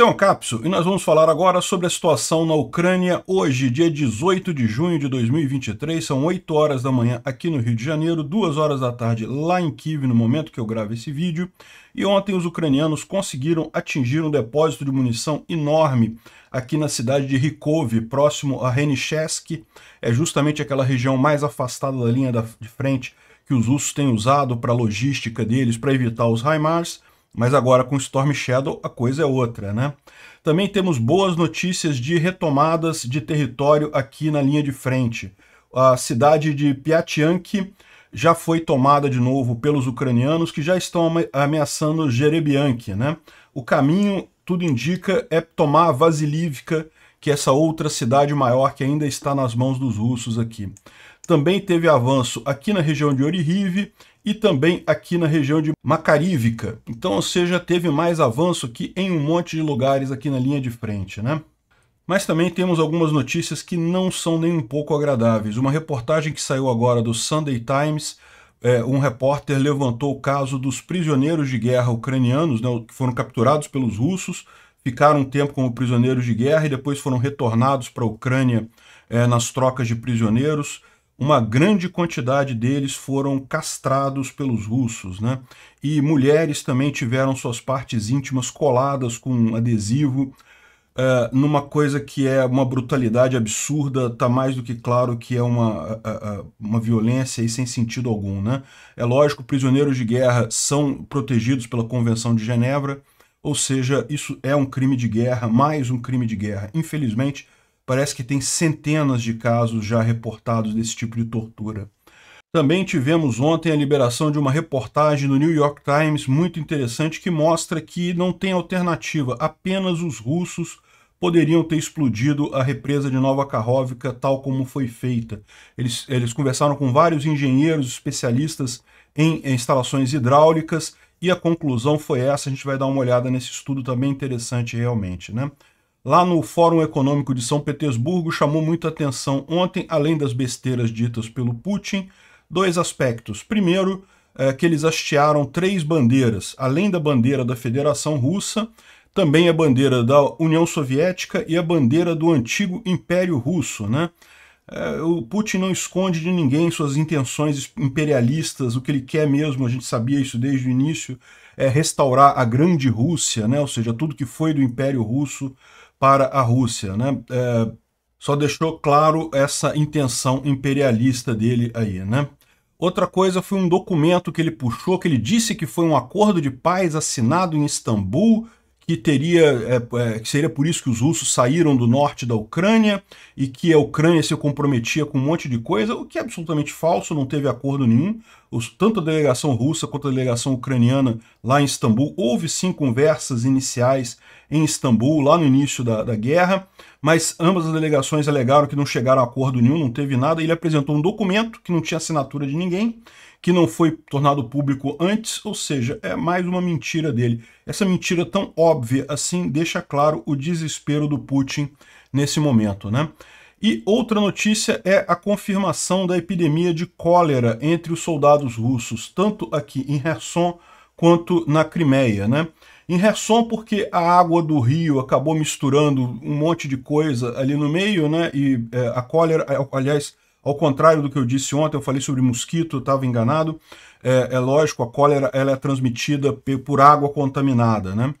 Esse é o Capso e nós vamos falar agora sobre a situação na Ucrânia hoje, dia 18 de junho de 2023, são 8 horas da manhã aqui no Rio de Janeiro, 2 horas da tarde lá em Kiev, no momento que eu gravo esse vídeo. E ontem os ucranianos conseguiram atingir um depósito de munição enorme aqui na cidade de Rikov, próximo a Renichesk, é justamente aquela região mais afastada da linha da, de frente que os russos têm usado para a logística deles, para evitar os Raimars. Mas agora com Storm Shadow a coisa é outra, né? Também temos boas notícias de retomadas de território aqui na linha de frente. A cidade de Piatyank já foi tomada de novo pelos ucranianos que já estão ameaçando Jerebiank, né? O caminho, tudo indica, é tomar Vasilivka, que é essa outra cidade maior que ainda está nas mãos dos russos aqui. Também teve avanço aqui na região de Orihiv, e também aqui na região de Macarívica. Então, ou seja, teve mais avanço que em um monte de lugares aqui na linha de frente, né? Mas também temos algumas notícias que não são nem um pouco agradáveis. Uma reportagem que saiu agora do Sunday Times, é, um repórter levantou o caso dos prisioneiros de guerra ucranianos, né, que foram capturados pelos russos, ficaram um tempo como prisioneiros de guerra e depois foram retornados para a Ucrânia é, nas trocas de prisioneiros uma grande quantidade deles foram castrados pelos russos, né? E mulheres também tiveram suas partes íntimas coladas com um adesivo, uh, numa coisa que é uma brutalidade absurda, tá mais do que claro que é uma, uh, uh, uma violência e sem sentido algum, né? É lógico, prisioneiros de guerra são protegidos pela Convenção de Genebra, ou seja, isso é um crime de guerra, mais um crime de guerra. Infelizmente, Parece que tem centenas de casos já reportados desse tipo de tortura. Também tivemos ontem a liberação de uma reportagem no New York Times muito interessante que mostra que não tem alternativa, apenas os russos poderiam ter explodido a represa de Nova Karhovka tal como foi feita. Eles, eles conversaram com vários engenheiros, especialistas em, em instalações hidráulicas e a conclusão foi essa. A gente vai dar uma olhada nesse estudo também interessante realmente, né? lá no Fórum Econômico de São Petersburgo chamou muita atenção ontem, além das besteiras ditas pelo Putin, dois aspectos. Primeiro, é que eles hastearam três bandeiras, além da bandeira da Federação Russa, também a bandeira da União Soviética e a bandeira do antigo Império Russo, né? É, o Putin não esconde de ninguém suas intenções imperialistas, o que ele quer mesmo, a gente sabia isso desde o início, é restaurar a grande Rússia, né? ou seja, tudo que foi do Império Russo para a Rússia. Né? É, só deixou claro essa intenção imperialista dele aí. Né? Outra coisa foi um documento que ele puxou, que ele disse que foi um acordo de paz assinado em Istambul que teria é, é, que seria por isso que os russos saíram do norte da Ucrânia e que a Ucrânia se comprometia com um monte de coisa, o que é absolutamente falso, não teve acordo nenhum. Os, tanto a delegação russa quanto a delegação ucraniana lá em Istambul, houve sim conversas iniciais em Istambul, lá no início da, da guerra, mas ambas as delegações alegaram que não chegaram a acordo nenhum, não teve nada. Ele apresentou um documento que não tinha assinatura de ninguém, que não foi tornado público antes, ou seja, é mais uma mentira dele. Essa mentira tão óbvia assim deixa claro o desespero do Putin nesse momento, né? E outra notícia é a confirmação da epidemia de cólera entre os soldados russos, tanto aqui em Kherson quanto na Crimeia, né? Em Kherson porque a água do rio acabou misturando um monte de coisa ali no meio, né? E é, a cólera, é, aliás, ao contrário do que eu disse ontem, eu falei sobre mosquito, estava enganado. É, é, lógico, a cólera ela é transmitida por água contaminada, né?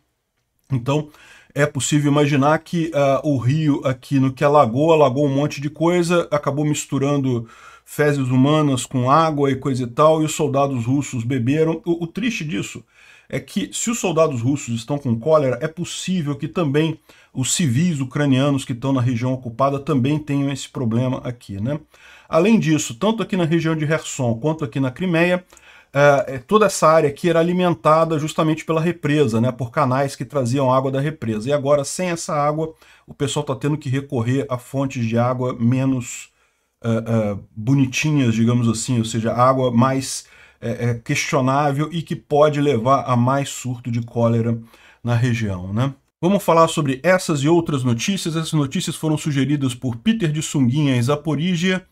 Então, é possível imaginar que uh, o rio aqui no que alagou, alagou um monte de coisa, acabou misturando fezes humanas com água e coisa e tal, e os soldados russos beberam. O, o triste disso é que se os soldados russos estão com cólera, é possível que também os civis ucranianos que estão na região ocupada também tenham esse problema aqui, né? Além disso, tanto aqui na região de Kherson quanto aqui na Crimeia, é, é, toda essa área aqui era alimentada justamente pela represa, né, por canais que traziam água da represa. E agora, sem essa água, o pessoal está tendo que recorrer a fontes de água menos é, é, bonitinhas, digamos assim, ou seja, água mais é, é, questionável e que pode levar a mais surto de cólera na região. Né? Vamos falar sobre essas e outras notícias. Essas notícias foram sugeridas por Peter de Sunguinha em Zaporígia,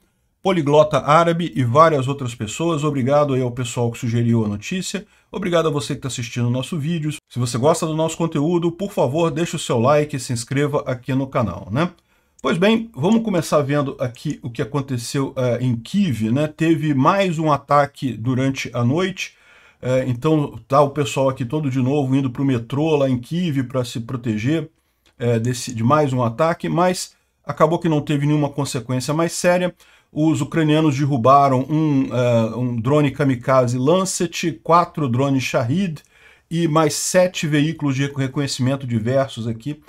Poliglota Árabe e várias outras pessoas. Obrigado aí ao pessoal que sugeriu a notícia. Obrigado a você que está assistindo o nosso vídeo. Se você gosta do nosso conteúdo, por favor, deixe o seu like e se inscreva aqui no canal, né? Pois bem, vamos começar vendo aqui o que aconteceu uh, em Kiev, né? Teve mais um ataque durante a noite. Uh, então tá o pessoal aqui todo de novo indo para o metrô lá em Kiev para se proteger uh, desse, de mais um ataque, mas acabou que não teve nenhuma consequência mais séria os ucranianos derrubaram um, uh, um drone kamikaze Lancet, quatro drones Shahid e mais sete veículos de reconhecimento diversos aqui.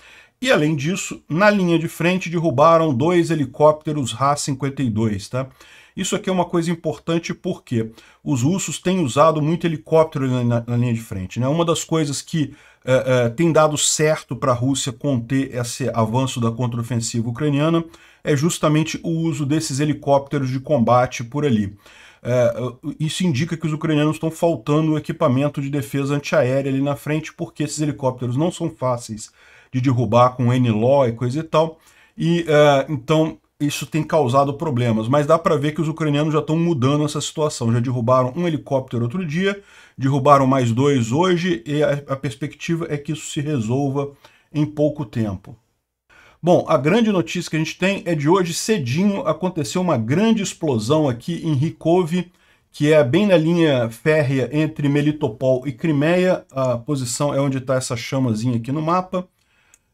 E além disso, na linha de frente derrubaram dois helicópteros RA-52, tá? Isso aqui é uma coisa importante porque os russos têm usado muito helicóptero na, na linha de frente. Né? Uma das coisas que eh, eh, tem dado certo para a Rússia conter esse avanço da contraofensiva ucraniana é justamente o uso desses helicópteros de combate por ali. É, isso indica que os ucranianos estão faltando equipamento de defesa antiaérea ali na frente, porque esses helicópteros não são fáceis de derrubar com N-LAW e coisa e tal. E é, então isso tem causado problemas, mas dá para ver que os ucranianos já estão mudando essa situação. Já derrubaram um helicóptero outro dia, derrubaram mais dois hoje, e a, a perspectiva é que isso se resolva em pouco tempo. Bom, a grande notícia que a gente tem é de hoje cedinho aconteceu uma grande explosão aqui em Rikove, que é bem na linha férrea entre Melitopol e Crimeia. A posição é onde está essa chamazinha aqui no mapa.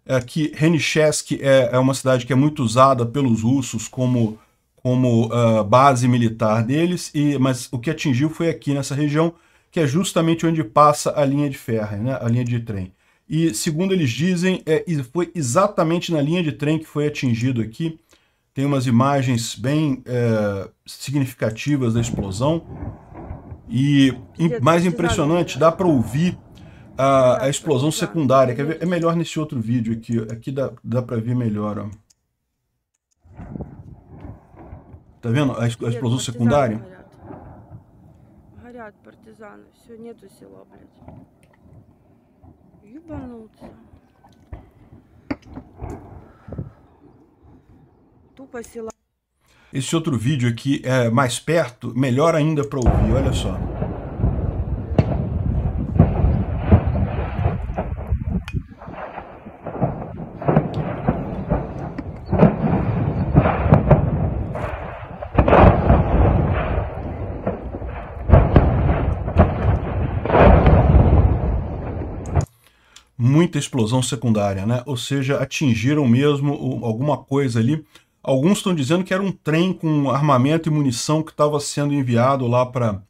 Aqui, Renichesk é, é uma cidade que é muito usada pelos russos como, como uh, base militar deles, e, mas o que atingiu foi aqui nessa região, que é justamente onde passa a linha de ferro, né, a linha de trem. E segundo eles dizem, é, foi exatamente na linha de trem que foi atingido aqui. Tem umas imagens bem é, significativas da explosão. E mais impressionante, dá para ouvir a, a, explosão tá. secundária. Quer ver? É melhor nesse outro vídeo aqui. Aqui dá, dá para ver melhor. Ó. Tá vendo a, explosão secundária? Горят все нету села, блядь ебануться. Esse outro vídeo aqui é mais perto, melhor ainda para ouvir, olha só. muita explosão secundária, né? Ou seja, atingiram mesmo alguma coisa ali. Alguns estão dizendo que era um trem com armamento e munição que estava sendo enviado lá para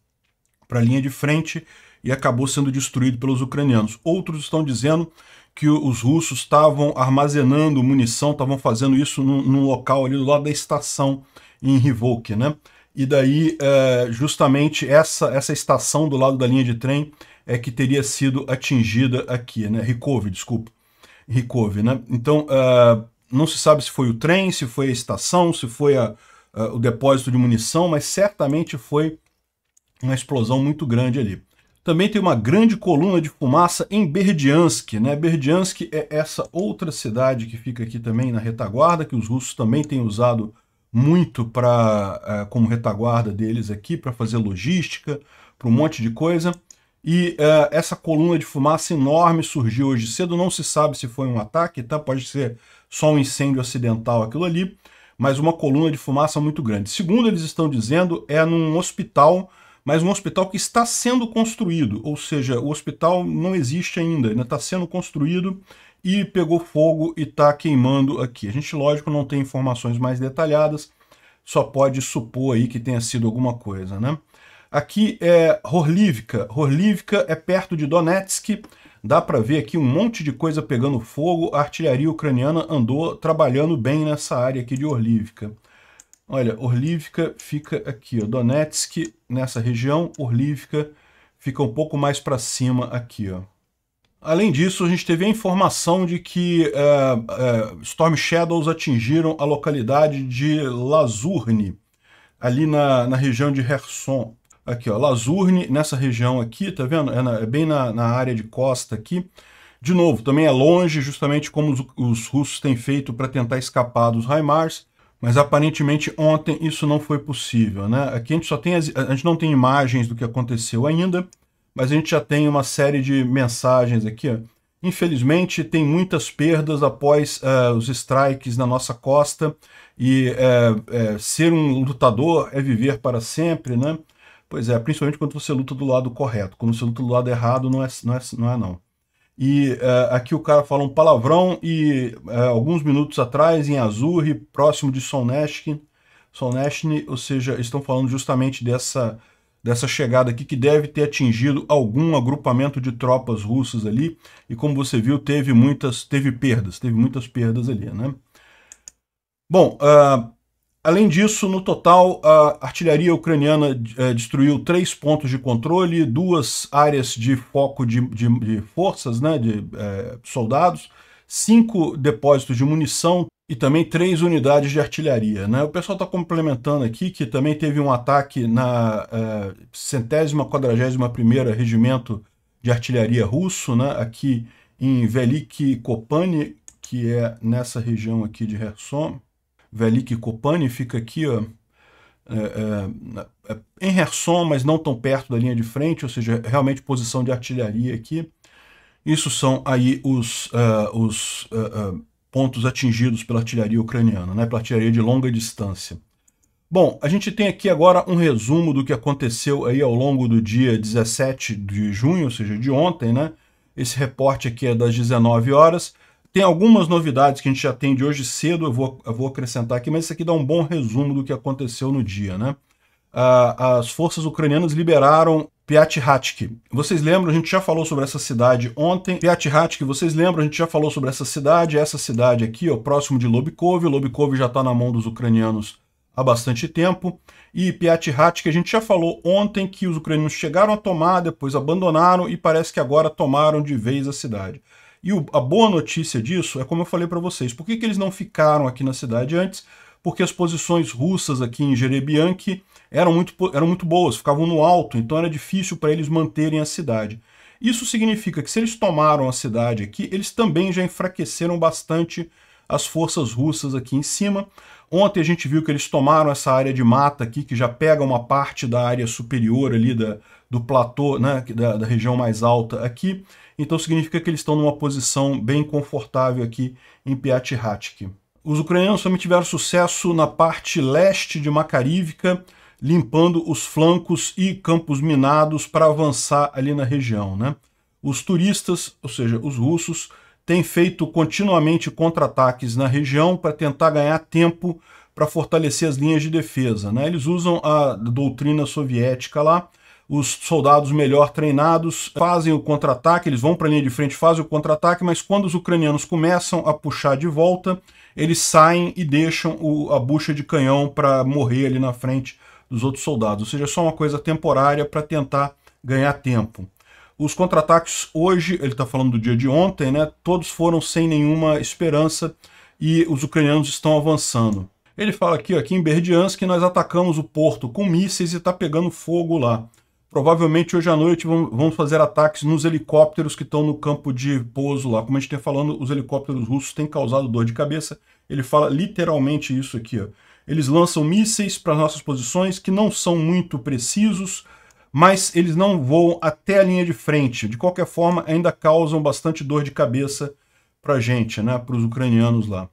a linha de frente e acabou sendo destruído pelos ucranianos. Outros estão dizendo que os russos estavam armazenando munição, estavam fazendo isso num, local ali do lado da estação em Rivolk, né? E daí, é, justamente essa, essa estação do lado da linha de trem é, que teria sido atingida aqui, né? Ricove, desculpa. Ricove, né? Então, uh, não se sabe se foi o trem, se foi a estação, se foi a, o depósito de munição, mas certamente foi uma explosão muito grande ali. Também tem uma grande coluna de fumaça em Berdiansk, né? Berdiansk é essa outra cidade que fica aqui também na retaguarda, que os russos também têm usado muito para eh, como retaguarda deles aqui para fazer logística, para um monte de coisa. E uh, essa coluna de fumaça enorme surgiu hoje cedo, não se sabe se foi um ataque, tá? pode ser só um incêndio acidental aquilo ali, mas uma coluna de fumaça muito grande. Segundo eles estão dizendo, é num hospital, mas um hospital que está sendo construído, ou seja, o hospital não existe ainda, ainda está sendo construído e pegou fogo e está queimando aqui. A gente, lógico, não tem informações mais detalhadas, só pode supor aí que tenha sido alguma coisa, né? Aqui é Horlivka. Horlivka é perto de Donetsk. Dá para ver aqui um monte de coisa pegando fogo. A artilharia ucraniana andou trabalhando bem nessa área aqui de Horlivka. Olha, Orlivka fica aqui, ó, Donetsk, nessa região, Orlivka fica um pouco mais para cima aqui. Ó. Além disso, a gente teve a informação de que uh, uh, Storm Shadows atingiram a localidade de Lazurne, ali na, na região de Herson aqui, ó, Lazurne, nessa região aqui, tá vendo? É, na, é bem na, na, área de costa aqui. De novo, também é longe, justamente como os, os russos têm feito para tentar escapar dos Raimars, mas aparentemente ontem isso não foi possível, né? Aqui a gente só tem as, a gente não tem imagens do que aconteceu ainda, mas a gente já tem uma série de mensagens aqui, ó. Infelizmente, tem muitas perdas após uh, os strikes na nossa costa e uh, uh, ser um lutador é viver para sempre, né? Pois é, principalmente quando você luta do lado correto. Quando você luta do lado errado, não é não. É, não, é, não. E uh, aqui o cara fala um palavrão e uh, alguns minutos atrás, em Azurri, próximo de Solneshkin, Solneshkin, ou seja, estão falando justamente dessa, dessa chegada aqui que deve ter atingido algum agrupamento de tropas russas ali. E como você viu, teve muitas, teve perdas, teve muitas perdas ali, né? Bom, uh, Além disso, no total, a artilharia ucraniana eh, destruiu três pontos de controle, duas áreas de foco de, de, de forças, né, de é, soldados, cinco depósitos de munição e também três unidades de artilharia. Né? O pessoal está complementando aqui que também teve um ataque na é, centésima quadragésima primeira regimento de artilharia russo, né, aqui em Veliki Kopane, que é nessa região aqui de Kherson. Velik Kopani fica aqui, ó, é, é, é, em Herson, mas não tão perto da linha de frente, ou seja, realmente posição de artilharia aqui. Isso são aí os, uh, os uh, uh, pontos atingidos pela artilharia ucraniana, né, pela artilharia de longa distância. Bom, a gente tem aqui agora um resumo do que aconteceu aí ao longo do dia 17 de junho, ou seja, de ontem, né? Esse reporte aqui é das 19 horas. Tem algumas novidades que a gente já tem de hoje cedo, eu vou, eu vou acrescentar aqui, mas isso aqui dá um bom resumo do que aconteceu no dia, né? Ah, as forças ucranianas liberaram Piatihatsky. Vocês lembram, a gente já falou sobre essa cidade ontem. Piatihatsky, vocês lembram, a gente já falou sobre essa cidade, essa cidade aqui, ó, próximo de Lobkov. Lobkov já está na mão dos ucranianos há bastante tempo. E Piatihatsky, a gente já falou ontem que os ucranianos chegaram a tomar, depois abandonaram e parece que agora tomaram de vez a cidade. E o, a boa notícia disso é como eu falei para vocês, por que, que eles não ficaram aqui na cidade antes? Porque as posições russas aqui em Jerebianki eram muito, eram muito boas, ficavam no alto, então era difícil para eles manterem a cidade. Isso significa que se eles tomaram a cidade aqui, eles também já enfraqueceram bastante as forças russas aqui em cima. Ontem a gente viu que eles tomaram essa área de mata aqui, que já pega uma parte da área superior ali da, do platô, né, da, da região mais alta aqui. Então significa que eles estão numa posição bem confortável aqui em Piatihatk. Os ucranianos também tiveram sucesso na parte leste de Makarivka, limpando os flancos e campos minados para avançar ali na região. Né? Os turistas, ou seja, os russos, têm feito continuamente contra-ataques na região para tentar ganhar tempo para fortalecer as linhas de defesa. Né? Eles usam a doutrina soviética lá, os soldados melhor treinados fazem o contra-ataque, eles vão para a linha de frente, fazem o contra-ataque, mas quando os ucranianos começam a puxar de volta, eles saem e deixam o, a bucha de canhão para morrer ali na frente dos outros soldados. Ou seja, é só uma coisa temporária para tentar ganhar tempo. Os contra-ataques hoje, ele está falando do dia de ontem, né? Todos foram sem nenhuma esperança e os ucranianos estão avançando. Ele fala aqui, aqui em Berdiansk, que nós atacamos o porto com mísseis e está pegando fogo lá. Provavelmente hoje à noite vamos fazer ataques nos helicópteros que estão no campo de pouso lá. Como a gente está falando, os helicópteros russos têm causado dor de cabeça. Ele fala literalmente isso aqui. Ó. Eles lançam mísseis para nossas posições que não são muito precisos, mas eles não voam até a linha de frente. De qualquer forma, ainda causam bastante dor de cabeça para a gente, né, para os ucranianos lá.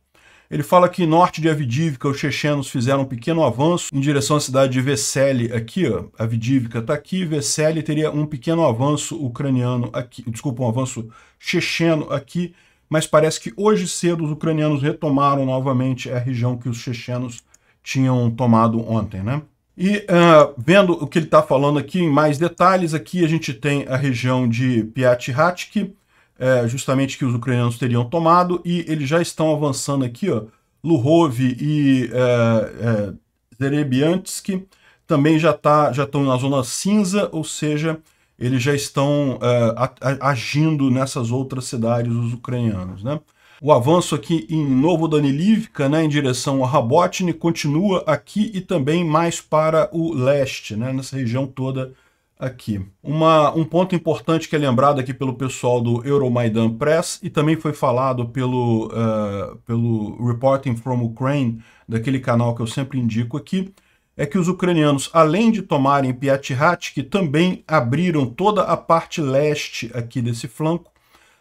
Ele fala que norte de Avidivka, os chechenos fizeram um pequeno avanço em direção à cidade de Vesely, aqui, ó. está tá aqui, Vesely teria um pequeno avanço ucraniano aqui, desculpa, um avanço checheno aqui, mas parece que hoje cedo os ucranianos retomaram novamente a região que os chechenos tinham tomado ontem, né? E uh, vendo o que ele está falando aqui em mais detalhes, aqui a gente tem a região de Piatihatsky, é, justamente que os ucranianos teriam tomado, e eles já estão avançando aqui, ó, Luhov e é, é, também já, tá, já estão na zona cinza, ou seja, eles já estão é, agindo nessas outras cidades, os ucranianos. Né? O avanço aqui em Novo Danilivka, né, em direção a Rabotny, continua aqui e também mais para o leste, né, nessa região toda aqui. Uma, um ponto importante que é lembrado aqui pelo pessoal do Euromaidan Press e também foi falado pelo, uh, pelo Reporting from Ukraine, daquele canal que eu sempre indico aqui, é que os ucranianos, além de tomarem Piatihat, que também abriram toda a parte leste aqui desse flanco,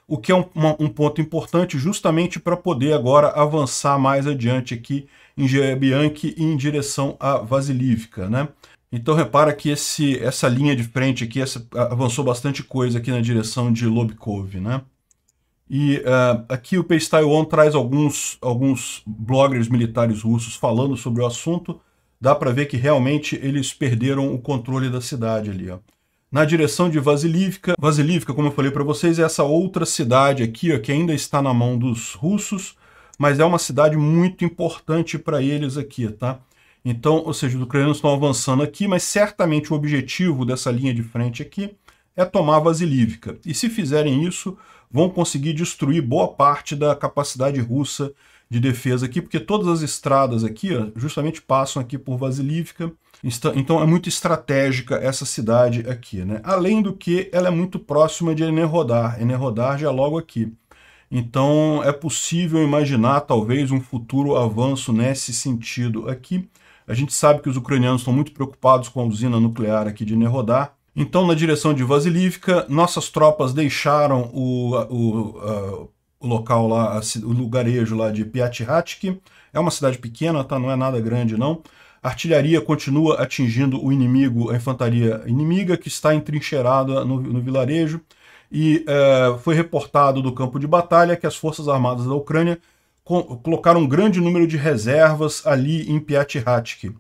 o que é um, uma, um ponto importante justamente para poder agora avançar mais adiante aqui em Jebiank e em direção a Vasilivka, né? Então repara que esse, essa linha de frente aqui essa, avançou bastante coisa aqui na direção de Lobkov, né? E uh, aqui o Paystyle One traz alguns, alguns bloggers militares russos falando sobre o assunto. Dá para ver que realmente eles perderam o controle da cidade ali. Ó. Na direção de Vasilivka. Vasilivka, como eu falei para vocês, é essa outra cidade aqui ó, que ainda está na mão dos russos, mas é uma cidade muito importante para eles aqui, tá? Então, ou seja, os ucranianos estão avançando aqui, mas certamente o objetivo dessa linha de frente aqui é tomar Vasilivka. E se fizerem isso, vão conseguir destruir boa parte da capacidade russa de defesa aqui, porque todas as estradas aqui ó, justamente passam aqui por Vasilivka, então é muito estratégica essa cidade aqui. Né? Além do que, ela é muito próxima de Enerhodar, Enerhodar já é logo aqui. Então é possível imaginar talvez um futuro avanço nesse sentido aqui, a gente sabe que os ucranianos estão muito preocupados com a usina nuclear aqui de Nerodá. então, na direção de Vasilivka, nossas tropas deixaram o, o, uh, o local lá, o lugarejo lá de Piatihatki. É uma cidade pequena, tá? não é nada grande não. A artilharia continua atingindo o inimigo, a infantaria inimiga, que está entrincheirada no, no vilarejo. E uh, foi reportado do campo de batalha que as forças armadas da Ucrânia colocaram um grande número de reservas ali em Piatihatik.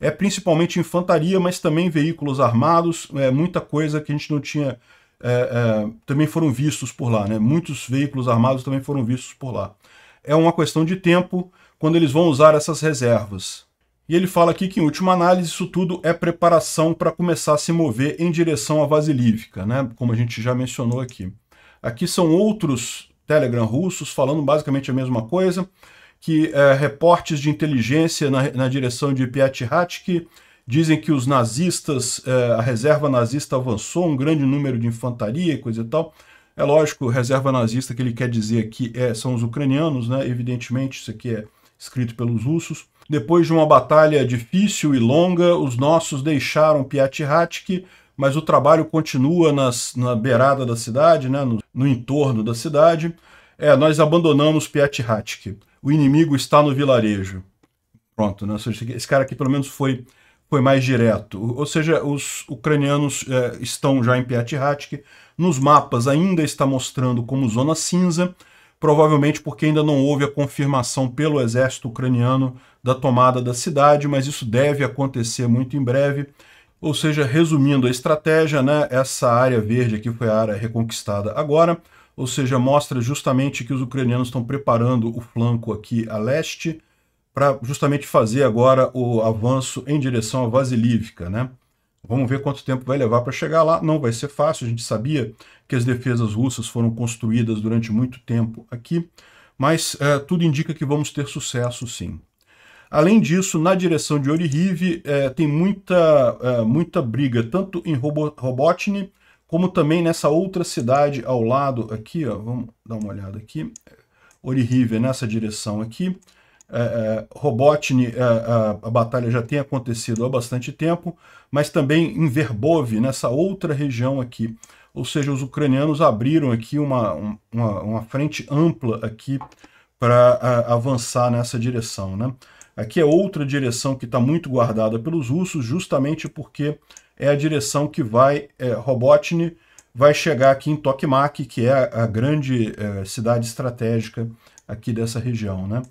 É principalmente infantaria, mas também veículos armados, é, muita coisa que a gente não tinha. É, é, também foram vistos por lá, né? Muitos veículos armados também foram vistos por lá. É uma questão de tempo quando eles vão usar essas reservas. E ele fala aqui que, em última análise, isso tudo é preparação para começar a se mover em direção à Vasilívica, né? como a gente já mencionou aqui. Aqui são outros Telegram russos falando basicamente a mesma coisa, que é, reportes de inteligência na, na direção de Piatihatsky dizem que os nazistas, é, a reserva nazista avançou um grande número de infantaria e coisa e tal. É lógico, reserva nazista que ele quer dizer aqui é, são os ucranianos, né? evidentemente isso aqui é escrito pelos russos. Depois de uma batalha difícil e longa, os nossos deixaram Piatihatsky, mas o trabalho continua nas, na beirada da cidade, né? Nos no entorno da cidade. É, nós abandonamos Hatk. O inimigo está no vilarejo. Pronto, né? esse cara aqui pelo menos foi, foi mais direto. Ou seja, os ucranianos é, estão já em Hatk. Nos mapas ainda está mostrando como zona cinza, provavelmente porque ainda não houve a confirmação pelo exército ucraniano da tomada da cidade, mas isso deve acontecer muito em breve. Ou seja, resumindo a estratégia, né, essa área verde aqui foi a área reconquistada agora, ou seja, mostra justamente que os ucranianos estão preparando o flanco aqui a leste para justamente fazer agora o avanço em direção à Vasilivka, né? Vamos ver quanto tempo vai levar para chegar lá. Não vai ser fácil, a gente sabia que as defesas russas foram construídas durante muito tempo aqui, mas é, tudo indica que vamos ter sucesso sim. Além disso, na direção de Orihive é, tem muita, é, muita briga, tanto em Robo como também nessa outra cidade ao lado aqui, ó, vamos dar uma olhada aqui, Orihive é nessa direção aqui, é, é, é, a, a batalha já tem acontecido há bastante tempo, mas também em Verbov, nessa outra região aqui. Ou seja, os ucranianos abriram aqui uma, uma, uma frente ampla aqui para avançar nessa direção, né? Aqui é outra direção que está muito guardada pelos russos, justamente porque é a direção que vai, é, Robotny vai chegar aqui em Tokmak, que é a, a grande é, cidade estratégica aqui dessa região, né?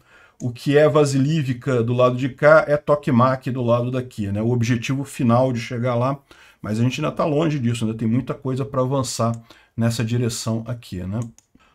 O que é Vasilivka do lado de cá é Tokmak do lado daqui, né? O objetivo final de chegar lá, mas a gente ainda está longe disso, ainda tem muita coisa para avançar nessa direção aqui, né?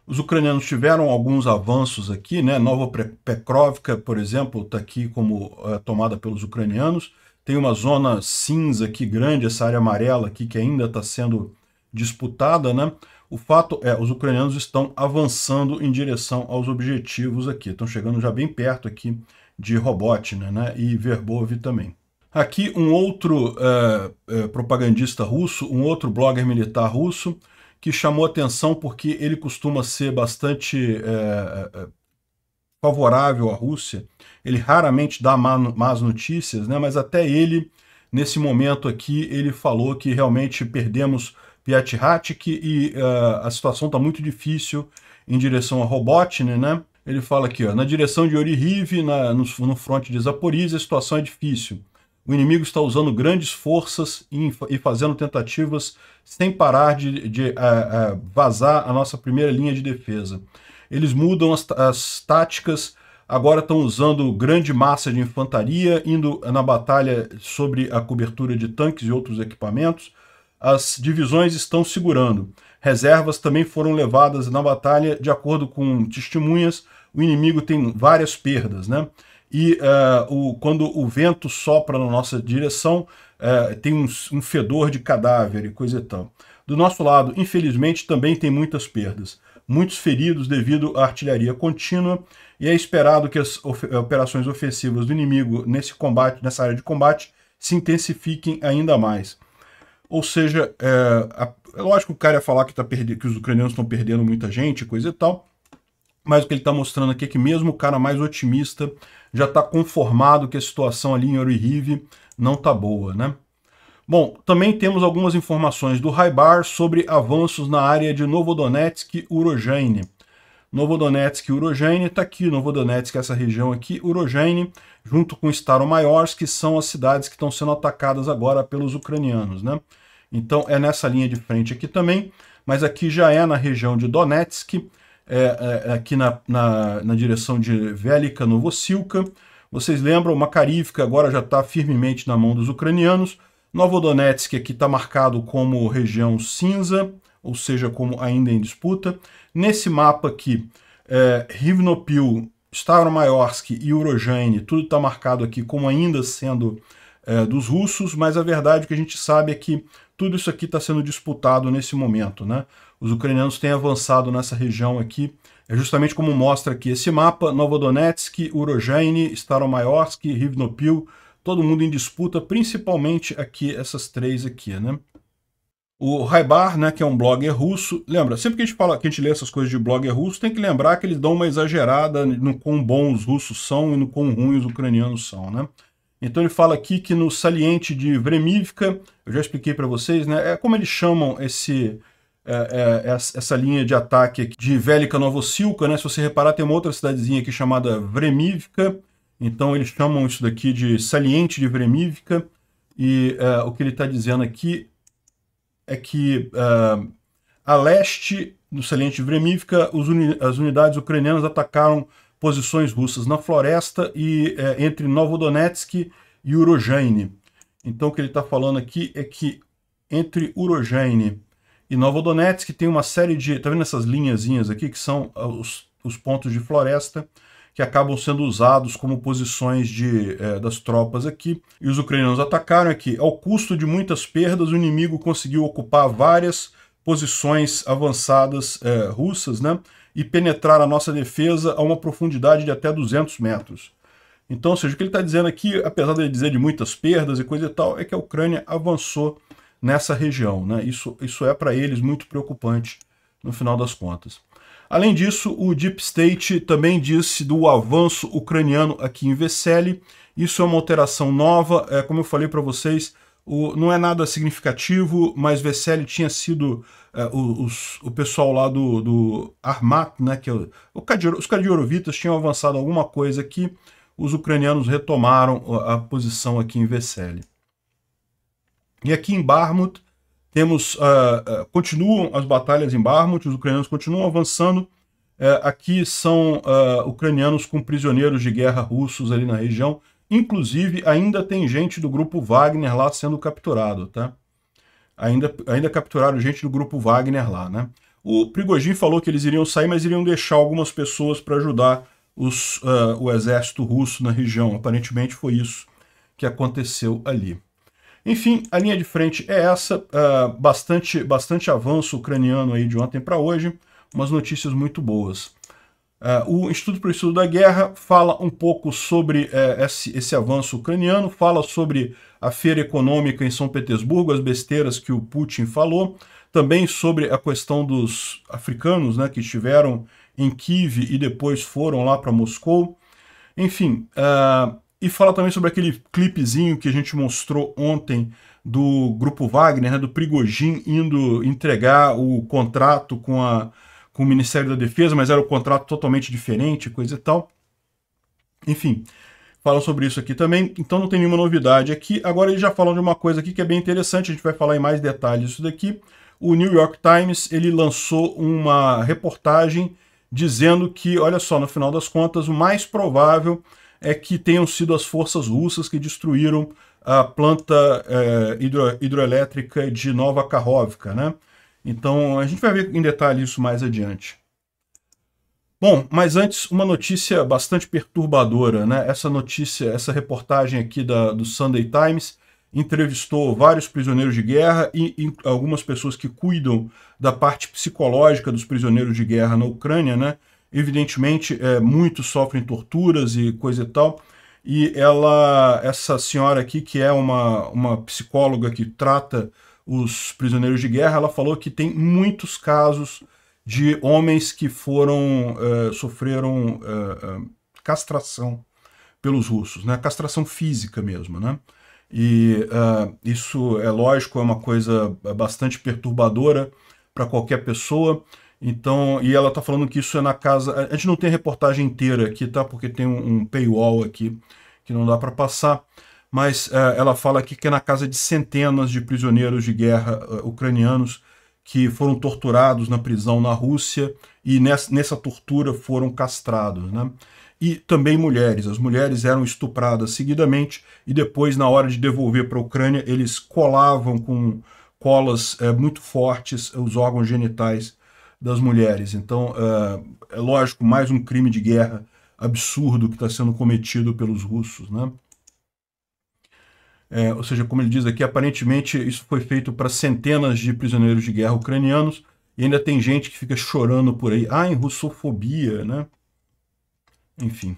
Os ucranianos tiveram alguns avanços aqui, né? Nova Pekrovka, por exemplo, está aqui como é, tomada pelos ucranianos. Tem uma zona cinza aqui grande, essa área amarela aqui que ainda está sendo disputada, né? O fato é, os ucranianos estão avançando em direção aos objetivos aqui. Estão chegando já bem perto aqui de Robotnik, né? e Verbov também. Aqui um outro é, é, propagandista russo, um outro blogger militar russo, que chamou atenção porque ele costuma ser bastante é, é, é favorável à Rússia. Ele raramente dá más notícias, né? mas até ele, nesse momento aqui, ele falou que realmente perdemos Piatihatik e uh, a situação está muito difícil em direção a Robotnik, né? Ele fala aqui, ó, na direção de Orihave, na, no, no fronte de Zaporizhia, a situação é difícil. O inimigo está usando grandes forças e, fazendo tentativas sem parar de, de uh, uh, vazar a nossa primeira linha de defesa. Eles mudam as, as táticas, agora estão usando grande massa de infantaria, indo na batalha sobre a cobertura de tanques e outros equipamentos. As divisões estão segurando. Reservas também foram levadas na batalha, de acordo com testemunhas. O inimigo tem várias perdas, né? e uh, o, quando o vento sopra na nossa direção, uh, tem um, um, fedor de cadáver e coisa e tal. Do nosso lado, infelizmente, também tem muitas perdas. Muitos feridos devido à artilharia contínua, e é esperado que as operações ofensivas do inimigo nesse combate, nessa área de combate se intensifiquem ainda mais. Ou seja, é, a, é lógico que o cara ia falar que, tá que os ucranianos estão perdendo muita gente, coisa e tal, mas o que ele está mostrando aqui é que mesmo o cara mais otimista já está conformado que a situação ali em Orihive não está boa, né? Bom, também temos algumas informações do Raibar sobre avanços na área de Novodonetsk e Urojane. Novodonetsk e Urojane está aqui, Novodonetsk, essa região aqui, Urojane, junto com Staromayorsk, que são as cidades que estão sendo atacadas agora pelos ucranianos, né? Então é nessa linha de frente aqui também, mas aqui já é na região de Donetsk, é, é, é, aqui na, na, na, direção de Velika Novosilka. Vocês lembram, Makarivka agora já está firmemente na mão dos ucranianos. Novodonetsk aqui está marcado como região cinza, ou seja, como ainda em disputa. Nesse mapa aqui, é, Rivnopil, Staromaiorsk e Urojane, tudo está marcado aqui como ainda sendo é, dos russos, mas a verdade que a gente sabe é que tudo isso aqui está sendo disputado nesse momento. Né? os ucranianos têm avançado nessa região aqui. É justamente como mostra aqui esse mapa, Novodonetsk, Urojane, Staromayorsk, Rivnopil, todo mundo em disputa, principalmente aqui essas três aqui, né? O Raibar, né, que é um blogger russo, lembra, sempre que a gente fala, que a gente lê essas coisas de blogger russo, tem que lembrar que eles dão uma exagerada no quão bons os russos são e no quão ruins os ucranianos são, né? Então ele fala aqui que no saliente de Vremivka, eu já expliquei para vocês, né, é como eles chamam esse é, é, essa linha de ataque de Vélica Novosilka, né? Se você reparar, tem uma outra cidadezinha aqui chamada Vremivka. Então eles chamam isso daqui de saliente de Vremivka. E é, o que ele está dizendo aqui é que é, a leste do saliente de Vremivka, uni as unidades ucranianas atacaram posições russas na floresta e é, entre Novodonetsk e Urojane. Então o que ele está falando aqui é que entre Urojane e Novodonetsk tem uma série de. Tá vendo essas linhazinhas aqui que são ah, os, os pontos de floresta que acabam sendo usados como posições de, eh, das tropas aqui. E os ucranianos atacaram aqui. Ao custo de muitas perdas, o inimigo conseguiu ocupar várias posições avançadas eh, russas né, e penetrar a nossa defesa a uma profundidade de até 200 metros. Então, ou seja, o que ele está dizendo aqui, apesar de ele dizer de muitas perdas e coisa e tal, é que a Ucrânia avançou nessa região. Né? Isso, isso é para eles muito preocupante no final das contas. Além disso, o Deep State também disse do avanço ucraniano aqui em Vesely. Isso é uma alteração nova, é, como eu falei para vocês, o, não é nada significativo, mas Vesely tinha sido é, os, o pessoal lá do, do Armat, né, que é o, o, os Kadiorovicas tinham avançado alguma coisa aqui, os ucranianos retomaram a, a posição aqui em Vesely. E aqui em Barmut, temos, uh, uh, continuam as batalhas em Barmut, os ucranianos continuam avançando. Uh, aqui são ah, ucranianos com prisioneiros de guerra russos ali na região. Inclusive, ainda tem gente do grupo Wagner lá sendo capturado, tá? Ainda, ainda capturaram gente do grupo Wagner lá, né? O Prigogine falou que eles iriam sair, mas iriam deixar algumas pessoas para ajudar os, o exército russo na região. Aparentemente foi isso que aconteceu ali. Enfim, a linha de frente é essa, uh, bastante, bastante avanço ucraniano aí de ontem para hoje, umas notícias muito boas. Uh, o Instituto para o Estudo da Guerra fala um pouco sobre uh, esse, esse, avanço ucraniano, fala sobre a feira econômica em São Petersburgo, as besteiras que o Putin falou, também sobre a questão dos africanos né, que estiveram em Kiev e depois foram lá para Moscou. Enfim, uh, e fala também sobre aquele clipezinho que a gente mostrou ontem do grupo Wagner, né, do Prigojin indo entregar o contrato com, a, com o Ministério da Defesa, mas era um contrato totalmente diferente, coisa e tal. Enfim, fala sobre isso aqui também, então não tem nenhuma novidade aqui. Agora eles já falam de uma coisa aqui que é bem interessante, a gente vai falar em mais detalhes isso daqui. O New York Times, ele lançou uma reportagem dizendo que, olha só, no final das contas, o mais provável é que tenham sido as forças russas que destruíram a planta é, hidro, hidroelétrica de Nova Karovka, né? Então a gente vai ver em detalhe isso mais adiante. Bom, mas antes uma notícia bastante perturbadora, né? Essa notícia, essa reportagem aqui da, do Sunday Times entrevistou vários prisioneiros de guerra e, e algumas pessoas que cuidam da parte psicológica dos prisioneiros de guerra na Ucrânia, né? Evidentemente, é, muitos sofrem torturas e coisa e tal. E ela, essa senhora aqui, que é uma, uma psicóloga que trata os prisioneiros de guerra, ela falou que tem muitos casos de homens que foram é, sofreram é, é, castração pelos russos, né? Castração física mesmo, né? E isso é lógico, é uma coisa bastante perturbadora para qualquer pessoa. Então, e ela está falando que isso é na casa. A gente não tem a reportagem inteira aqui, tá? Porque tem um, um paywall aqui que não dá para passar. Mas uh, ela fala aqui que é na casa de centenas de prisioneiros de guerra uh, ucranianos que foram torturados na prisão na Rússia e nessa, nessa tortura foram castrados, né? E também mulheres. As mulheres eram estupradas seguidamente e depois, na hora de devolver para a Ucrânia, eles colavam com colas é, muito fortes os órgãos genitais das mulheres. Então, é, é lógico, mais um crime de guerra absurdo que está sendo cometido pelos russos, né? É, ou seja, como ele diz aqui, aparentemente isso foi feito para centenas de prisioneiros de guerra ucranianos e ainda tem gente que fica chorando por aí. Ah, em russofobia, né? Enfim.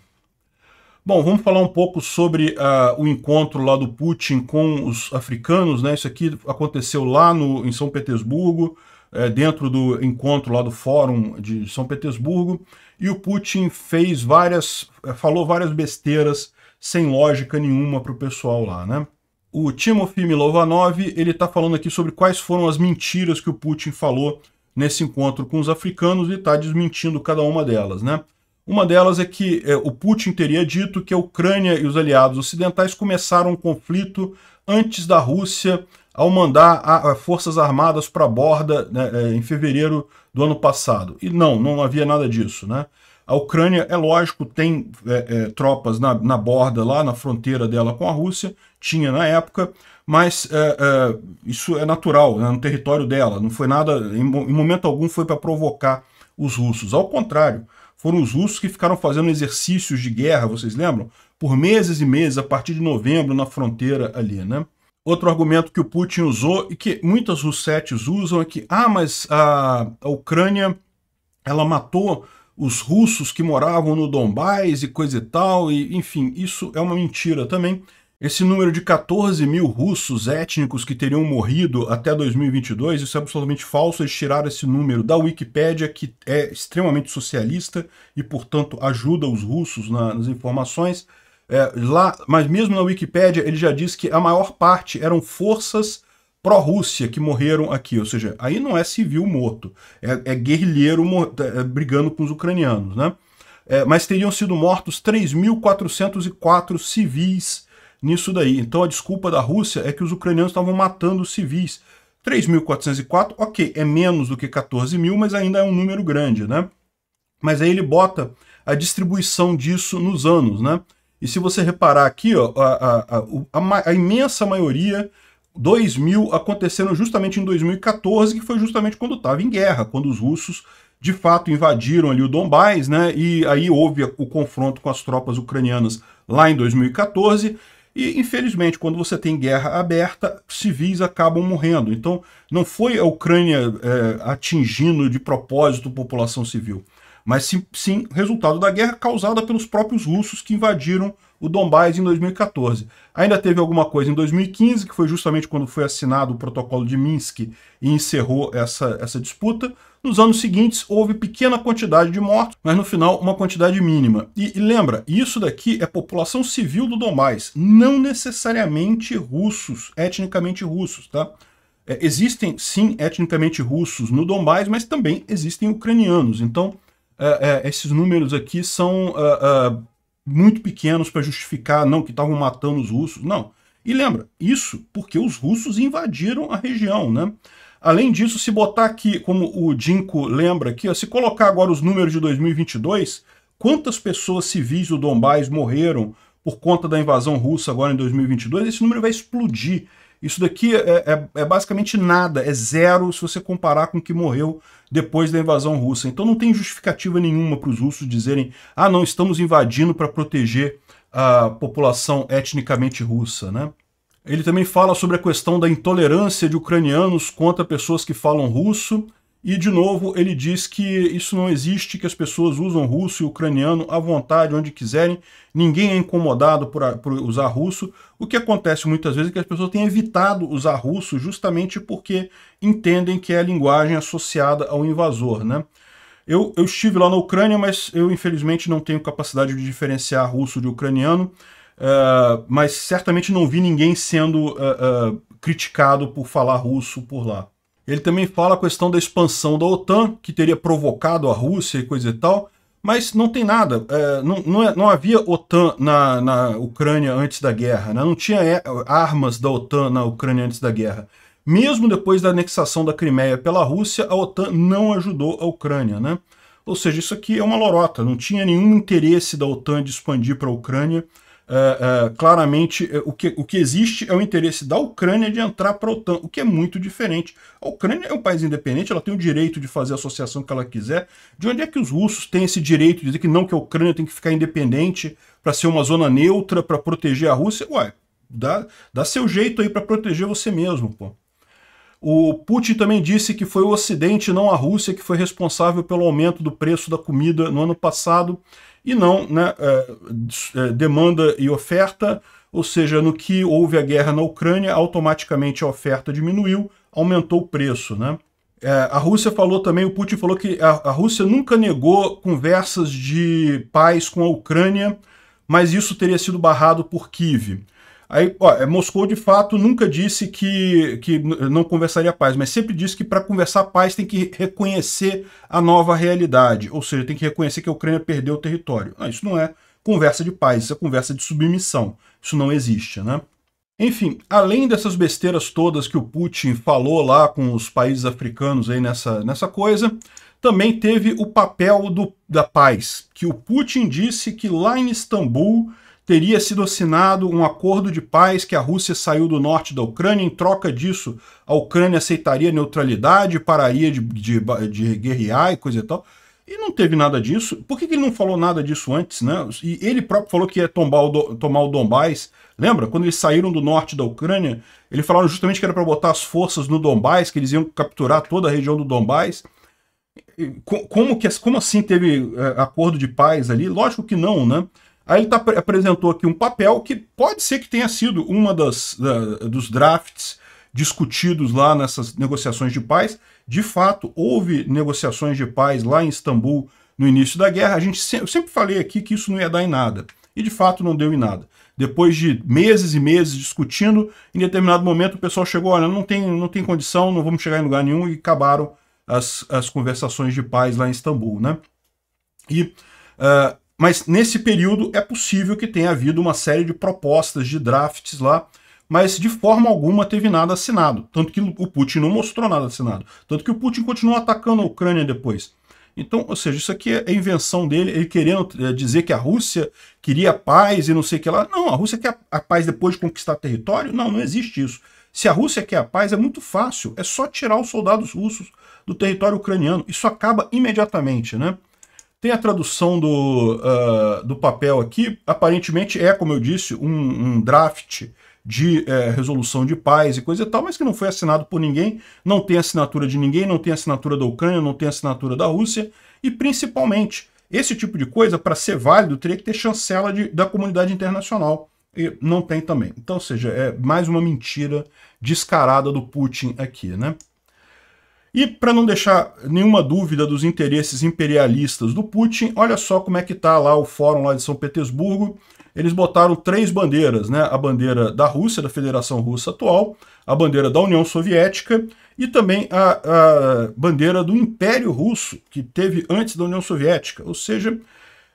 Bom, vamos falar um pouco sobre uh, o encontro lá do Putin com os africanos, né? Isso aqui aconteceu lá no, em São Petersburgo é, dentro do encontro lá do Fórum de São Petersburgo, e o Putin fez várias, é, falou várias besteiras sem lógica nenhuma para o pessoal lá, né? O Timofey Milovanov, ele está falando aqui sobre quais foram as mentiras que o Putin falou nesse encontro com os africanos e está desmentindo cada uma delas, né? Uma delas é que é, o Putin teria dito que a Ucrânia e os aliados ocidentais começaram um conflito antes da Rússia ao mandar as Forças Armadas para a borda né, é, em fevereiro do ano passado. E não, não havia nada disso. Né? A Ucrânia, é lógico, tem é, é, tropas na, na, borda lá, na fronteira dela com a Rússia, tinha na época, mas é, é isso é natural, né, no território dela. Não foi nada, em, em momento algum, foi para provocar os russos. Ao contrário, foram os russos que ficaram fazendo exercícios de guerra, vocês lembram? Por meses e meses, a partir de novembro, na fronteira ali, né? Outro argumento que o Putin usou e que muitas russetes usam é que, ah, mas a, a Ucrânia ela matou os russos que moravam no Donbás e coisa e tal, e enfim, isso é uma mentira também. Esse número de 14 mil russos étnicos que teriam morrido até 2022, isso é absolutamente falso, eles tiraram esse número da Wikipédia, que é extremamente socialista e, portanto, ajuda os russos na, nas informações. É, lá, mas mesmo na Wikipédia ele já diz que a maior parte eram forças pró-Rússia que morreram aqui, ou seja, aí não é civil morto, é, é guerrilheiro é, é, brigando com os ucranianos, né? É, mas teriam sido mortos 3.404 civis nisso daí. Então a desculpa da Rússia é que os ucranianos estavam matando civis. 3.404, ok, é menos do que 14 mil, mas ainda é um número grande, né? Mas aí ele bota a distribuição disso nos anos, né? E se você reparar aqui, ó, a, a, a, a imensa maioria 2000 aconteceram justamente em 2014, que foi justamente quando estava em guerra, quando os russos de fato invadiram ali o Donbás, né? E aí houve o confronto com as tropas ucranianas lá em 2014. E infelizmente, quando você tem guerra aberta, civis acabam morrendo. Então, não foi a Ucrânia é, atingindo de propósito a população civil mas sim, sim resultado da guerra causada pelos próprios russos que invadiram o Donbás em 2014. Ainda teve alguma coisa em 2015, que foi justamente quando foi assinado o protocolo de Minsk e encerrou essa, essa disputa. Nos anos seguintes, houve pequena quantidade de mortos, mas no final uma quantidade mínima. E, e lembra, isso daqui é população civil do Donbás, não necessariamente russos, etnicamente russos, tá? É, existem, sim, etnicamente russos no Donbás, mas também existem ucranianos. Então, é, é, esses números aqui são é, é, muito pequenos para justificar, não, que estavam matando os russos. Não. E lembra, isso porque os russos invadiram a região, né? Além disso, se botar aqui, como o Dinko lembra aqui, ó, se colocar agora os números de 2022, quantas pessoas civis do Donbás morreram por conta da invasão russa agora em 2022, esse número vai explodir. Isso daqui é, é, é, basicamente nada, é zero se você comparar com o que morreu depois da invasão russa. Então não tem justificativa nenhuma para os russos dizerem ah, não, estamos invadindo para proteger a população etnicamente russa, né? Ele também fala sobre a questão da intolerância de ucranianos contra pessoas que falam russo e, de novo, ele diz que isso não existe, que as pessoas usam russo e ucraniano à vontade, onde quiserem. Ninguém é incomodado por, a, por, usar russo. O que acontece muitas vezes é que as pessoas têm evitado usar russo justamente porque entendem que é a linguagem associada ao invasor. Né? Eu, eu estive lá na Ucrânia, mas eu, infelizmente, não tenho capacidade de diferenciar russo de ucraniano. Uh, mas certamente não vi ninguém sendo uh, uh, criticado por falar russo por lá. Ele também fala a questão da expansão da OTAN, que teria provocado a Rússia e coisa e tal, mas não tem nada. É, não, não, é, não, havia OTAN na, na Ucrânia antes da guerra, né? não tinha é, armas da OTAN na Ucrânia antes da guerra. Mesmo depois da anexação da Crimeia pela Rússia, a OTAN não ajudou a Ucrânia. Né? Ou seja, isso aqui é uma lorota, não tinha nenhum interesse da OTAN de expandir para a Ucrânia Uh, claramente eh, o que, o que existe é o interesse da Ucrânia de entrar para a OTAN, o que é muito diferente. A Ucrânia é um país independente, ela tem o direito de fazer a associação que ela quiser. De onde é que os russos têm esse direito de dizer que não, que a Ucrânia tem que ficar independente para ser uma zona neutra, para proteger a Rússia? Ué, dá, dá seu jeito aí para proteger você mesmo, pô. O Putin também disse que foi o Ocidente, não a Rússia, que foi responsável pelo aumento do preço da comida no ano passado e não né, é, é, demanda e oferta, ou seja, no que houve a guerra na Ucrânia, automaticamente a oferta diminuiu, aumentou o preço. Né? É, a Rússia falou também, o Putin falou que a, Rússia nunca negou conversas de paz com a Ucrânia, mas isso teria sido barrado por Kiev. Aí, ó, é, Moscou de fato nunca disse que, que não conversaria paz, mas sempre disse que para conversar paz tem que reconhecer a nova realidade, ou seja, tem que reconhecer que a Ucrânia perdeu o território. Ah, isso não é conversa de paz, isso é conversa de submissão. Isso não existe, né? Enfim, além dessas besteiras todas que o Putin falou lá com os países africanos aí nessa, nessa coisa, também teve o papel do, da paz, que o Putin disse que lá em Istambul teria sido assinado um acordo de paz que a Rússia saiu do norte da Ucrânia. Em troca disso, a Ucrânia aceitaria neutralidade, pararia de, de, de guerrear e coisa e tal. E não teve nada disso. Por que, que, ele não falou nada disso antes, né? E ele próprio falou que ia tombar o, do, tomar o Donbás. Lembra? Quando eles saíram do norte da Ucrânia, ele falaram justamente que era para botar as forças no Donbás, que eles iam capturar toda a região do Donbás. como, que, como assim teve é, acordo de paz ali? Lógico que não, né? Aí ele tá, apresentou aqui um papel que pode ser que tenha sido uma das da, dos drafts discutidos lá nessas negociações de paz. De fato, houve negociações de paz lá em Istambul no início da guerra. A gente se, eu sempre falei aqui que isso não ia dar em nada. E de fato não deu em nada. Depois de meses e meses discutindo, em determinado momento o pessoal chegou, olha, não tem, não tem condição, não vamos chegar em lugar nenhum, e acabaram as, as conversações de paz lá em Istambul, né? E ah, mas nesse período é possível que tenha havido uma série de propostas de drafts lá, mas de forma alguma teve nada assinado. Tanto que o Putin não mostrou nada assinado. Tanto que o Putin continuou atacando a Ucrânia depois. Então, ou seja, isso aqui é invenção dele, ele querendo eh, dizer que a Rússia queria paz e não sei o que lá. Não, a Rússia quer a paz depois de conquistar território? Não, não existe isso. Se a Rússia quer a paz, é muito fácil, é só tirar os soldados russos do território ucraniano. Isso acaba imediatamente, né? Tem a tradução do, uh, do papel aqui. Aparentemente é, como eu disse, um, um draft de eh, resolução de paz e coisa e tal, mas que não foi assinado por ninguém, não tem assinatura de ninguém, não tem assinatura da Ucrânia, não tem assinatura da Rússia, e principalmente, esse tipo de coisa, para ser válido, teria que ter chancela de, da comunidade internacional e não tem também. Então, ou seja, é mais uma mentira descarada do Putin aqui, né? E para não deixar nenhuma dúvida dos interesses imperialistas do Putin, olha só como é que está lá o fórum lá de São Petersburgo. Eles botaram três bandeiras, né? A bandeira da Rússia, da Federação Russa atual, a bandeira da União Soviética e também a, a bandeira do Império Russo, que teve antes da União Soviética. Ou seja,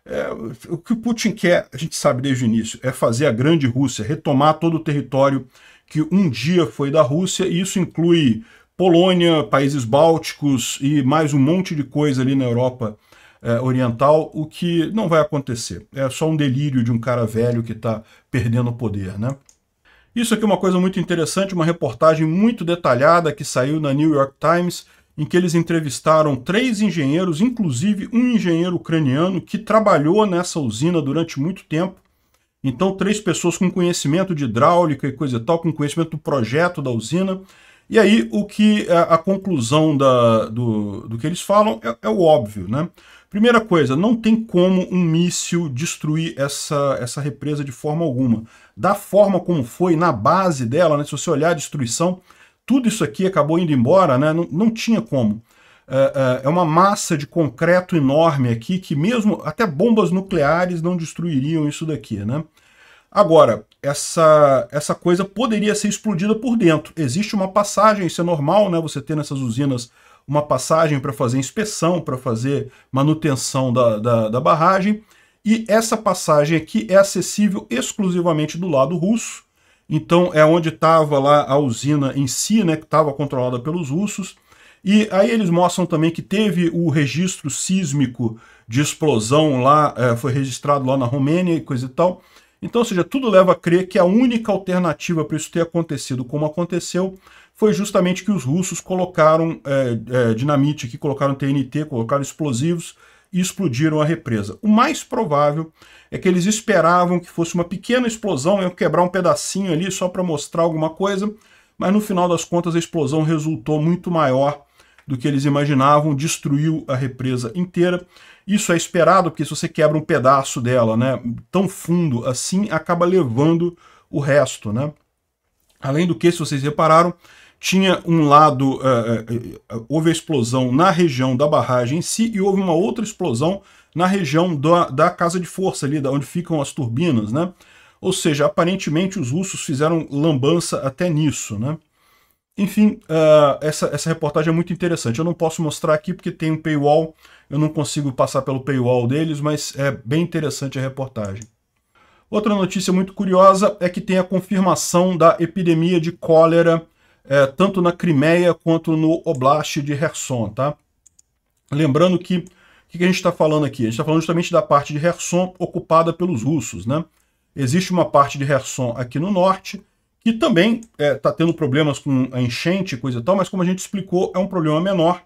é, o que o Putin quer, a gente sabe desde o início, é fazer a grande Rússia, retomar todo o território que um dia foi da Rússia, e isso inclui Polônia, países bálticos e mais um monte de coisa ali na Europa eh, Oriental, o que não vai acontecer. É só um delírio de um cara velho que está perdendo o poder, né? Isso aqui é uma coisa muito interessante, uma reportagem muito detalhada que saiu na New York Times, em que eles entrevistaram três engenheiros, inclusive um engenheiro ucraniano que trabalhou nessa usina durante muito tempo. Então, três pessoas com conhecimento de hidráulica e coisa e tal, com conhecimento do projeto da usina, e aí, o que a, é a conclusão da, do, do que eles falam é, é, o óbvio, né? Primeira coisa, não tem como um míssil destruir essa, essa represa de forma alguma. Da forma como foi, na base dela, né, se você olhar a destruição, tudo isso aqui acabou indo embora, né? não, não tinha como. É, é, é uma massa de concreto enorme aqui que mesmo até bombas nucleares não destruiriam isso daqui, né? Agora, essa, essa coisa poderia ser explodida por dentro. Existe uma passagem, isso é normal, né? Você ter nessas usinas uma passagem para fazer inspeção, para fazer manutenção da, da, da, barragem. E essa passagem aqui é acessível exclusivamente do lado russo. Então é onde estava lá a usina em si, né, que estava controlada pelos russos. E aí eles mostram também que teve o registro sísmico de explosão lá, é, foi registrado lá na Romênia e coisa e tal. Então, ou seja, tudo leva a crer que a única alternativa para isso ter acontecido como aconteceu foi justamente que os russos colocaram é, é, dinamite aqui, colocaram TNT, colocaram explosivos e explodiram a represa. O mais provável é que eles esperavam que fosse uma pequena explosão, iam né, quebrar um pedacinho ali só para mostrar alguma coisa, mas no final das contas a explosão resultou muito maior do que eles imaginavam, destruiu a represa inteira. Isso é esperado, porque se você quebra um pedaço dela né, tão fundo assim, acaba levando o resto. Né? Além do que, se vocês repararam, tinha um lado, uh, houve a explosão na região da barragem em si e houve uma outra explosão na região da, da casa de força ali, da onde ficam as turbinas, né? Ou seja, aparentemente os russos fizeram lambança até nisso, né? Enfim, uh, essa, essa reportagem é muito interessante. Eu não posso mostrar aqui porque tem um paywall eu não consigo passar pelo paywall deles, mas é bem interessante a reportagem. Outra notícia muito curiosa é que tem a confirmação da epidemia de cólera é, tanto na Crimeia quanto no Oblast de Kherson, tá? Lembrando que o que, que a gente está falando aqui? A gente está falando justamente da parte de Kherson ocupada pelos russos, né? Existe uma parte de Kherson aqui no norte que também está é, tá tendo problemas com a enchente e coisa e tal, mas como a gente explicou, é um problema menor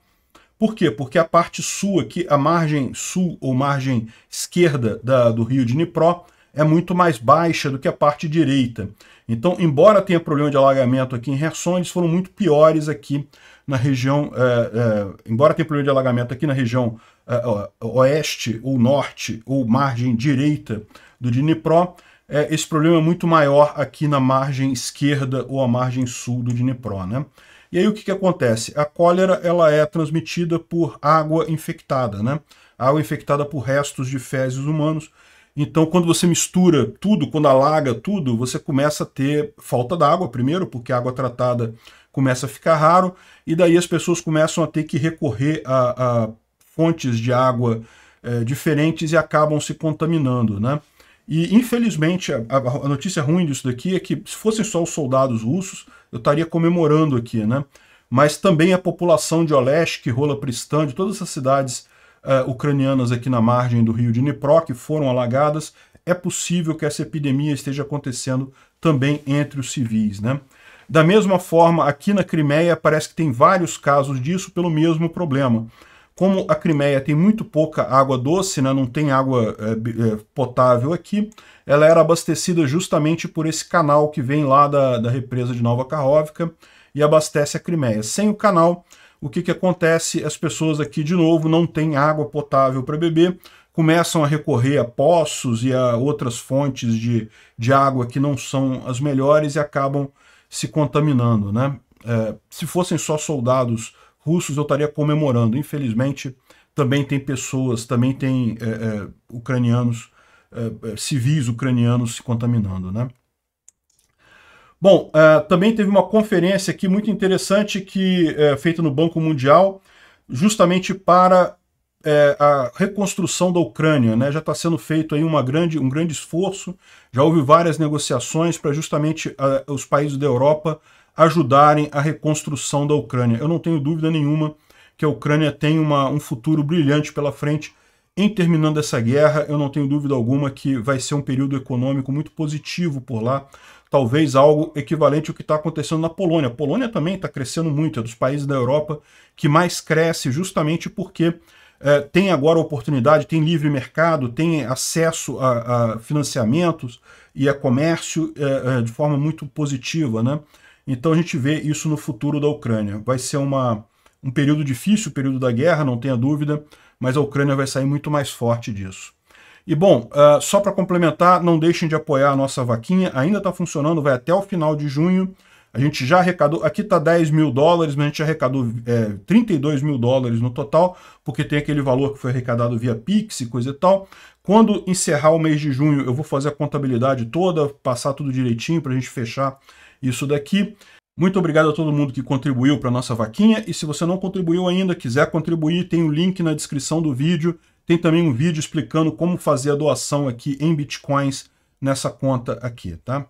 por quê? Porque a parte sul aqui, a margem sul ou margem esquerda da, do rio de Nipró, é muito mais baixa do que a parte direita. Então, embora tenha problema de alagamento aqui em Herson, eles foram muito piores aqui na região, é, é, embora tenha problema de alagamento aqui na região é, oeste ou norte ou margem direita do Dnipró, esse problema é muito maior aqui na margem esquerda ou a margem sul do Dnipró, né? E aí o que, que acontece? A cólera ela é transmitida por água infectada, né? Água infectada por restos de fezes humanos. Então, quando você mistura tudo, quando alaga tudo, você começa a ter falta d'água, primeiro, porque a água tratada começa a ficar raro, e daí as pessoas começam a ter que recorrer a, a fontes de água é, diferentes e acabam se contaminando, né? E, infelizmente, a, a notícia ruim disso daqui é que, se fossem só os soldados russos, eu estaria comemorando aqui, né? Mas também a população de Olesk, Pristã, de todas essas cidades uh, ucranianas aqui na margem do rio de Dnipro, que foram alagadas, é possível que essa epidemia esteja acontecendo também entre os civis, né? Da mesma forma, aqui na Crimeia parece que tem vários casos disso pelo mesmo problema. Como a Crimeia tem muito pouca água doce, né, não tem água é, potável aqui, ela era abastecida justamente por esse canal que vem lá da, da represa de Nova Karhovka e abastece a Crimeia. Sem o canal, o que, que acontece? As pessoas aqui, de novo, não têm água potável para beber, começam a recorrer a poços e a outras fontes de, de água que não são as melhores e acabam se contaminando. Né? É, se fossem só soldados russos, eu estaria comemorando. Infelizmente, também tem pessoas, também tem é, é, ucranianos, é, é civis ucranianos se contaminando, né? Bom, é, também teve uma conferência aqui muito interessante que é, feita no Banco Mundial, justamente para a reconstrução da Ucrânia, né? Já está sendo feito aí uma grande, um grande esforço, já houve várias negociações para justamente os países da Europa ajudarem a reconstrução da Ucrânia. Eu não tenho dúvida nenhuma que a Ucrânia tem uma, um futuro brilhante pela frente em terminando essa guerra. Eu não tenho dúvida alguma que vai ser um período econômico muito positivo por lá. Talvez algo equivalente ao que está acontecendo na Polônia. A Polônia também está crescendo muito, é dos países da Europa que mais cresce, justamente porque é, tem agora oportunidade, tem livre mercado, tem acesso a, a financiamentos e a comércio é, é, de forma muito positiva, né? Então a gente vê isso no futuro da Ucrânia. Vai ser uma, um período difícil, o período da guerra, não tenha dúvida, mas a Ucrânia vai sair muito mais forte disso. E bom, uh, só para complementar, não deixem de apoiar a nossa vaquinha, ainda está funcionando, vai até o final de junho. A gente já arrecadou, aqui está 10 mil dólares, mas a gente arrecadou é, 32 mil dólares no total, porque tem aquele valor que foi arrecadado via Pix e coisa e tal. Quando encerrar o mês de junho, eu vou fazer a contabilidade toda, passar tudo direitinho para a gente fechar isso daqui. Muito obrigado a todo mundo que contribuiu para nossa vaquinha e se você não contribuiu ainda, quiser contribuir, tem o um link na descrição do vídeo. Tem também um vídeo explicando como fazer a doação aqui em bitcoins nessa conta aqui, tá?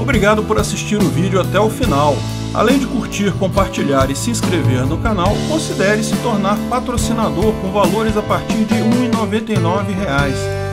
Obrigado por assistir o vídeo até o final. Além de curtir, compartilhar e se inscrever no canal, considere se tornar patrocinador com valores a partir de R$ 1,99